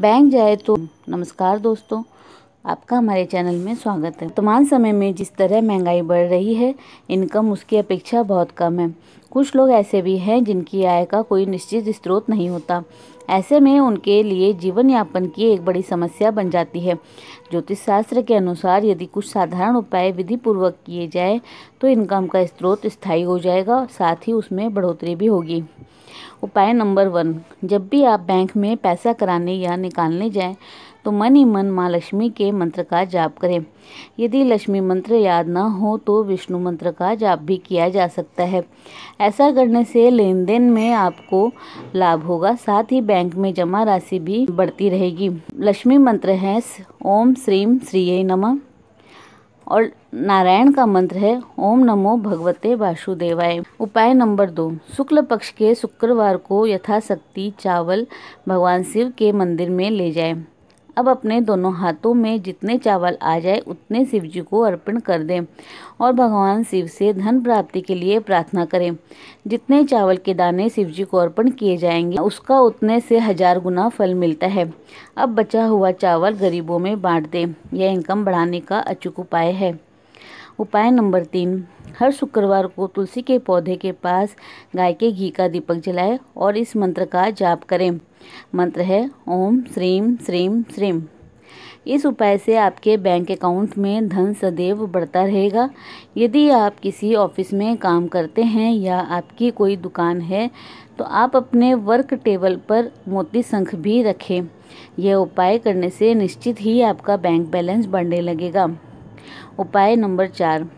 Bank जाए तो नमस्कार दोस्तों आपका हमारे चैनल में स्वागत है वर्तमान समय में जिस तरह महंगाई बढ़ रही है इनकम उसकी अपेक्षा बहुत कम है कुछ लोग ऐसे भी हैं जिनकी आय का कोई निश्चित स्रोत नहीं होता ऐसे में उनके लिए जीवन यापन की एक बड़ी समस्या बन जाती है ज्योतिष शास्त्र के अनुसार यदि कुछ साधारण उपाय विधि पूर्वक किए जाए तो इनकम का स्रोत स्थायी हो जाएगा साथ ही उसमें बढ़ोतरी भी होगी उपाय नंबर वन जब भी आप बैंक में पैसा कराने या निकालने जाएँ तो मन ही मन माँ लक्ष्मी के मंत्र का जाप करें यदि लक्ष्मी मंत्र याद ना हो तो विष्णु मंत्र का जाप भी किया जा सकता है ऐसा करने से लेन देन में आपको लाभ होगा साथ ही बैंक में जमा राशि भी बढ़ती रहेगी लक्ष्मी मंत्र है ओम श्रीम श्री नम और नारायण का मंत्र है ओम नमो भगवते वासुदेवाय उपाय नंबर दो शुक्ल पक्ष के शुक्रवार को यथाशक्ति चावल भगवान शिव के मंदिर में ले जाएं। अब अपने दोनों हाथों में जितने चावल आ जाए उतने शिव जी को अर्पण कर दें और भगवान शिव से धन प्राप्ति के लिए प्रार्थना करें जितने चावल के दाने शिव जी को अर्पण किए जाएंगे उसका उतने से हजार गुना फल मिलता है अब बचा हुआ चावल गरीबों में बांट दें यह इनकम बढ़ाने का अचूक उपाय है उपाय नंबर तीन हर शुक्रवार को तुलसी के पौधे के पास गाय के घी का दीपक जलाएं और इस मंत्र का जाप करें मंत्र है ओम श्रीम श्रीम श्रीम इस उपाय से आपके बैंक अकाउंट में धन सदैव बढ़ता रहेगा यदि आप किसी ऑफिस में काम करते हैं या आपकी कोई दुकान है तो आप अपने वर्क टेबल पर मोती संख भी रखें यह उपाय करने से निश्चित ही आपका बैंक बैलेंस बढ़ने लगेगा उपाय नंबर चार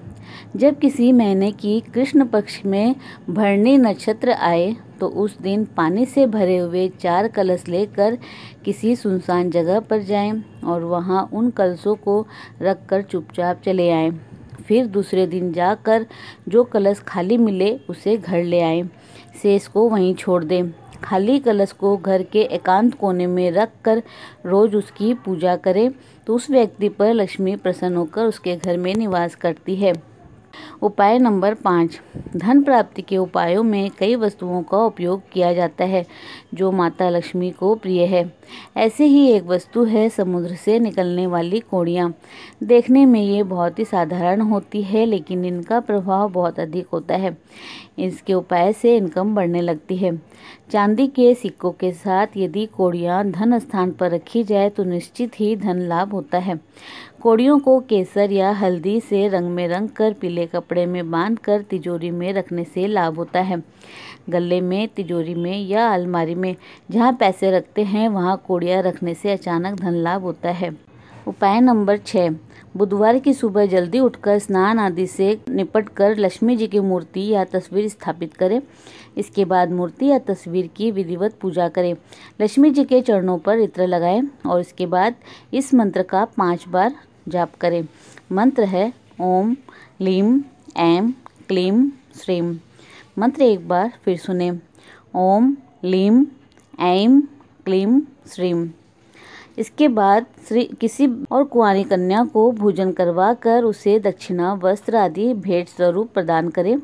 जब किसी महीने की कृष्ण पक्ष में भरणी नक्षत्र आए तो उस दिन पानी से भरे हुए चार कलश लेकर किसी सुनसान जगह पर जाएं और वहां उन कलशों को रखकर चुपचाप चले आएं फिर दूसरे दिन जाकर जो कलश खाली मिले उसे घर ले आएं शेष को वहीं छोड़ दें खाली कलश को घर के एकांत कोने में रख कर रोज उसकी पूजा करें तो उस व्यक्ति पर लक्ष्मी प्रसन्न होकर उसके घर में निवास करती है उपाय नंबर पाँच धन प्राप्ति के उपायों में कई वस्तुओं का उपयोग किया जाता है जो माता लक्ष्मी को प्रिय है ऐसे ही एक वस्तु है समुद्र से निकलने वाली कोड़ियाँ देखने में ये बहुत ही साधारण होती है लेकिन इनका प्रभाव बहुत अधिक होता है इसके उपाय से इनकम बढ़ने लगती है चांदी के सिक्कों के साथ यदि कोड़ियाँ धन स्थान पर रखी जाए तो निश्चित ही धन लाभ होता है कोड़ियों को केसर या हल्दी से रंग में रंग कर पीले कपड़े में बांध कर तिजोरी में रखने से लाभ होता है गले में तिजोरी में या अलमारी में जहाँ पैसे रखते हैं वहाँ कोड़ियाँ रखने से अचानक धन लाभ होता है उपाय नंबर छः बुधवार की सुबह जल्दी उठकर स्नान आदि से निपट कर लक्ष्मी जी की मूर्ति या तस्वीर स्थापित करें इसके बाद मूर्ति या तस्वीर की विधिवत पूजा करें लक्ष्मी जी के चरणों पर इत्र लगाएं और इसके बाद इस मंत्र का पाँच बार जाप करें मंत्र है ओम लीम ऐम क्लीम श्रीम मंत्र एक बार फिर सुने ओम लीम ऐम क्लीम श्रीम इसके बाद श्री किसी और कुआरी कन्या को भोजन करवा कर उसे दक्षिणा वस्त्र आदि भेंट स्वरूप प्रदान करें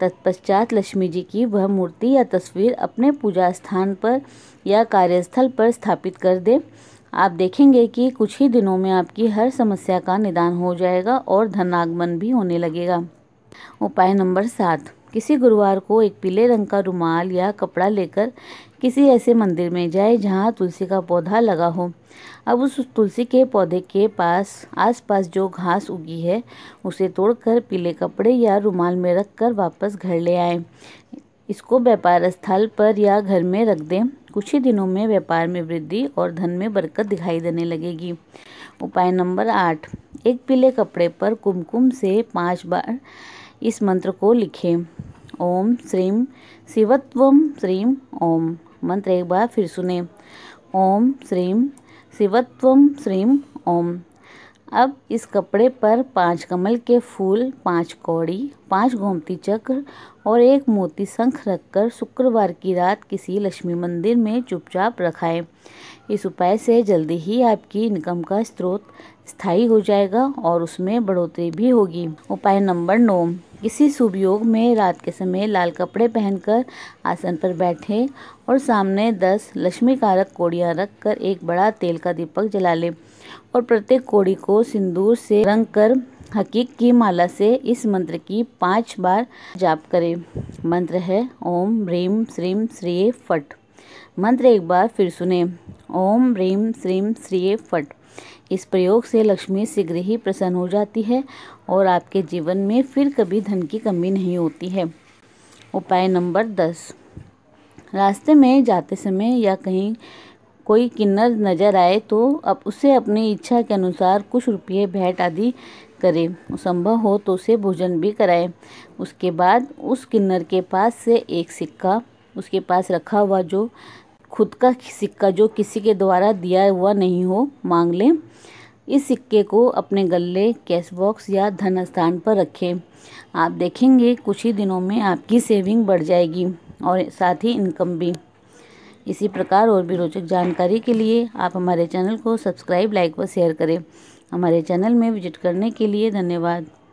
तत्पश्चात लक्ष्मी जी की वह मूर्ति या तस्वीर अपने पूजा स्थान पर या कार्यस्थल पर स्थापित कर दें आप देखेंगे कि कुछ ही दिनों में आपकी हर समस्या का निदान हो जाएगा और धनागमन भी होने लगेगा उपाय नंबर सात किसी गुरुवार को एक पीले रंग का रुमाल या कपड़ा लेकर किसी ऐसे मंदिर में जाए जहाँ तुलसी का पौधा लगा हो अब उस तुलसी के पौधे के पास आसपास जो घास उगी है उसे तोड़कर पीले कपड़े या रुमाल में रख कर वापस घर ले आए इसको व्यापार स्थल पर या घर में रख दें कुछ ही दिनों में व्यापार में वृद्धि और धन में बरकत दिखाई देने लगेगी उपाय नंबर आठ एक पीले कपड़े पर कुमकुम से पांच बार इस मंत्र को लिखें ओम श्रीम शिवत्वम श्रीम ओम मंत्र एक बार फिर सुने ओम श्रीम शिवत्वम श्रीम ओम अब इस कपड़े पर पांच कमल के फूल पांच कौड़ी पांच गोमती चक्र और एक मोती शंख रखकर शुक्रवार की रात किसी लक्ष्मी मंदिर में चुपचाप रखाएं इस उपाय से जल्दी ही आपकी इनकम का स्रोत स्थायी हो जाएगा और उसमें बढ़ोतरी भी होगी उपाय नंबर नौ किसी शुभ योग में रात के समय लाल कपड़े पहनकर आसन पर बैठें और सामने दस लक्ष्मी कारक कोड़ियाँ रख कर एक बड़ा तेल का दीपक जला लें और प्रत्येक कोड़ी को सिंदूर से रंग कर हकीक की माला से इस मंत्र की पाँच बार जाप करें मंत्र है ओम ह्रीम श्रीम श्री फट मंत्र एक बार फिर सुने ओम ह्रीम श्रीम श्री फट इस प्रयोग से लक्ष्मी शीघ्र ही प्रसन्न हो जाती है और आपके जीवन में फिर कभी धन की कमी नहीं होती है उपाय नंबर दस रास्ते में जाते समय या कहीं कोई किन्नर नज़र आए तो अब उसे अपनी इच्छा के अनुसार कुछ रुपये भेंट आदि करें संभव हो तो उसे भोजन भी कराए उसके बाद उस किन्नर के पास से एक सिक्का उसके पास रखा हुआ जो खुद का सिक्का जो किसी के द्वारा दिया हुआ नहीं हो मांग लें इस सिक्के को अपने गले कैश बॉक्स या धन स्थान पर रखें आप देखेंगे कुछ ही दिनों में आपकी सेविंग बढ़ जाएगी और साथ ही इनकम भी इसी प्रकार और भी रोचक जानकारी के लिए आप हमारे चैनल को सब्सक्राइब लाइक व शेयर करें हमारे चैनल में विजिट करने के लिए धन्यवाद